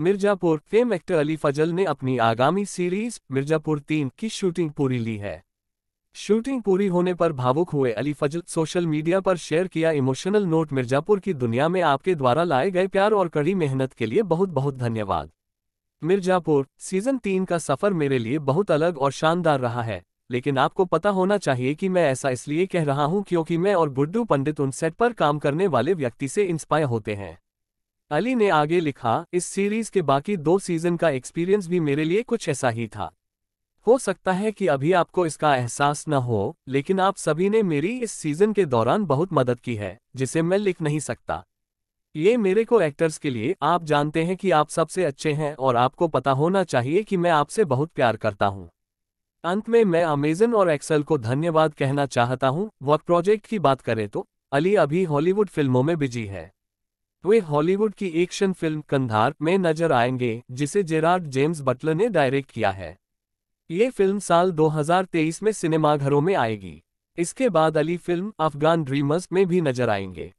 Mirzapur fame actor Ali Fazal ने अपनी आगामी सीरीज मिर्जापुर तीन की शूटिंग पूरी ली है शूटिंग पूरी होने पर भावुक हुए अली फजल सोशल मीडिया पर शेयर किया इमोशनल नोट मिर्जापुर की दुनिया में आपके द्वारा लाए गए प्यार और कड़ी मेहनत के लिए बहुत बहुत धन्यवाद मिर्जापुर सीजन तीन का सफर मेरे लिए बहुत अलग और शानदार रहा है लेकिन आपको पता होना चाहिए कि मैं ऐसा इसलिए कह रहा हूं क्योंकि मैं और गुड्डू पंडित उन सेट पर काम करने वाले व्यक्ति से इंस्पायर होते हैं अली ने आगे लिखा इस सीरीज के बाकी दो सीजन का एक्सपीरियंस भी मेरे लिए कुछ ऐसा ही था हो सकता है कि अभी आपको इसका एहसास न हो लेकिन आप सभी ने मेरी इस सीजन के दौरान बहुत मदद की है जिसे मैं लिख नहीं सकता ये मेरे को एक्टर्स के लिए आप जानते हैं कि आप सबसे अच्छे हैं और आपको पता होना चाहिए कि मैं आपसे बहुत प्यार करता हूँ अंत में मैं अमेजन और एक्सेल को धन्यवाद कहना चाहता हूँ वर्क प्रोजेक्ट की बात करें तो अली अभी हॉलीवुड फिल्मों में बिजी है वे हॉलीवुड की एक्शन फिल्म कंधार में नजर आएंगे जिसे जेरार्ड जेम्स बटलर ने डायरेक्ट किया है ये फिल्म साल 2023 में सिनेमाघरों में आएगी इसके बाद अली फिल्म अफगान ड्रीमर्स में भी नजर आएंगे